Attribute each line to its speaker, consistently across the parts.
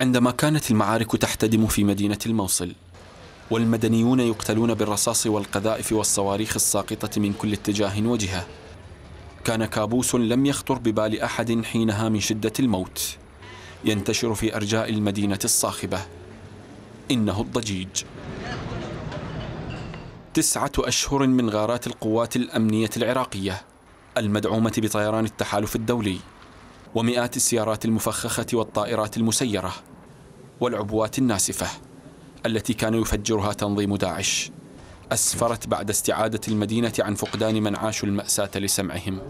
Speaker 1: عندما كانت المعارك تحتدم في مدينة الموصل والمدنيون يقتلون بالرصاص والقذائف والصواريخ الساقطة من كل اتجاه وجهة كان كابوس لم يخطر ببال أحد حينها من شدة الموت ينتشر في أرجاء المدينة الصاخبة إنه الضجيج تسعة أشهر من غارات القوات الأمنية العراقية المدعومة بطيران التحالف الدولي ومئات السيارات المفخخة والطائرات المسيرة والعبوات الناسفة التي كان يفجرها تنظيم داعش أسفرت بعد استعادة المدينة عن فقدان من عاشوا المأساة لسمعهم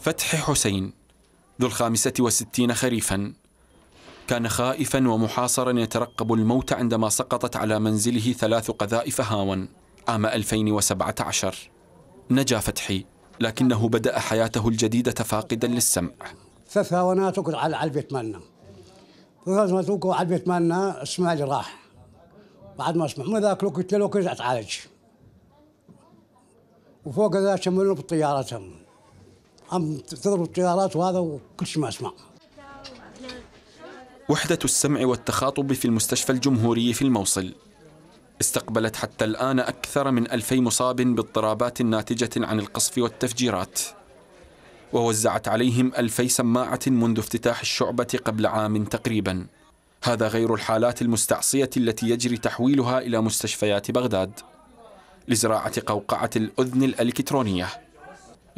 Speaker 1: فتح حسين ذو الخامسة وستين خريفا كان خائفا ومحاصرا يترقب الموت عندما سقطت على منزله ثلاث قذائف هاون عام 2017 نجا فتحي لكنه بدأ حياته الجديدة فاقدا للسمع
Speaker 2: ففاونات على البيت مالنا ففاونات على البيت مالنا اسمع لي راح بعد ما اسمع من ذاك الوقت قلت له رجعت اتعالج وفوق ذا شملوا بالطيارة عم تضرب الطيارات وهذا وكل شيء ما اسمع
Speaker 1: وحدة السمع والتخاطب في المستشفى الجمهوري في الموصل استقبلت حتى الآن أكثر من ألفي مصاب باضطرابات ناتجة عن القصف والتفجيرات ووزعت عليهم ألفي سماعة منذ افتتاح الشعبة قبل عام تقريبا هذا غير الحالات المستعصية التي يجري تحويلها إلى مستشفيات بغداد لزراعة قوقعة الأذن الإلكترونية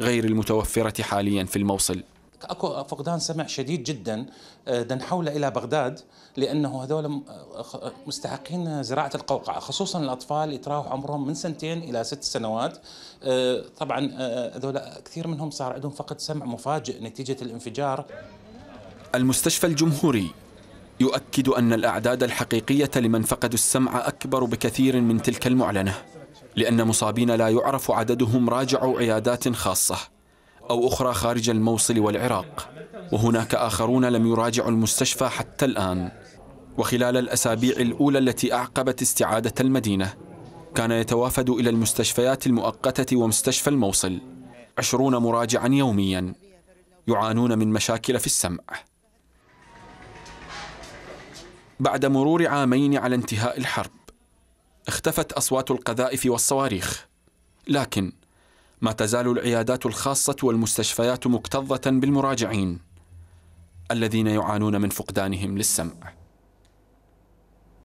Speaker 1: غير المتوفرة حاليا في الموصل
Speaker 3: اكو فقدان سمع شديد جدا آه، نحوله الى بغداد لانه هذول آه، آه، مستحقين زراعه القوقعه خصوصا الاطفال يتراوح عمرهم من سنتين الى ست سنوات طبعا هذول كثير منهم صار عندهم فقد سمع مفاجئ نتيجه الانفجار
Speaker 1: المستشفى الجمهوري يؤكد ان الاعداد الحقيقيه لمن فقدوا السمع اكبر بكثير من تلك المعلنه لان مصابين لا يعرف عددهم راجعوا عيادات خاصه أو أخرى خارج الموصل والعراق وهناك آخرون لم يراجعوا المستشفى حتى الآن وخلال الأسابيع الأولى التي أعقبت استعادة المدينة كان يتوافد إلى المستشفيات المؤقتة ومستشفى الموصل عشرون مراجعا يوميا يعانون من مشاكل في السمع بعد مرور عامين على انتهاء الحرب اختفت أصوات القذائف والصواريخ لكن ما تزال العيادات الخاصة والمستشفيات مكتظة بالمراجعين الذين يعانون من فقدانهم للسمع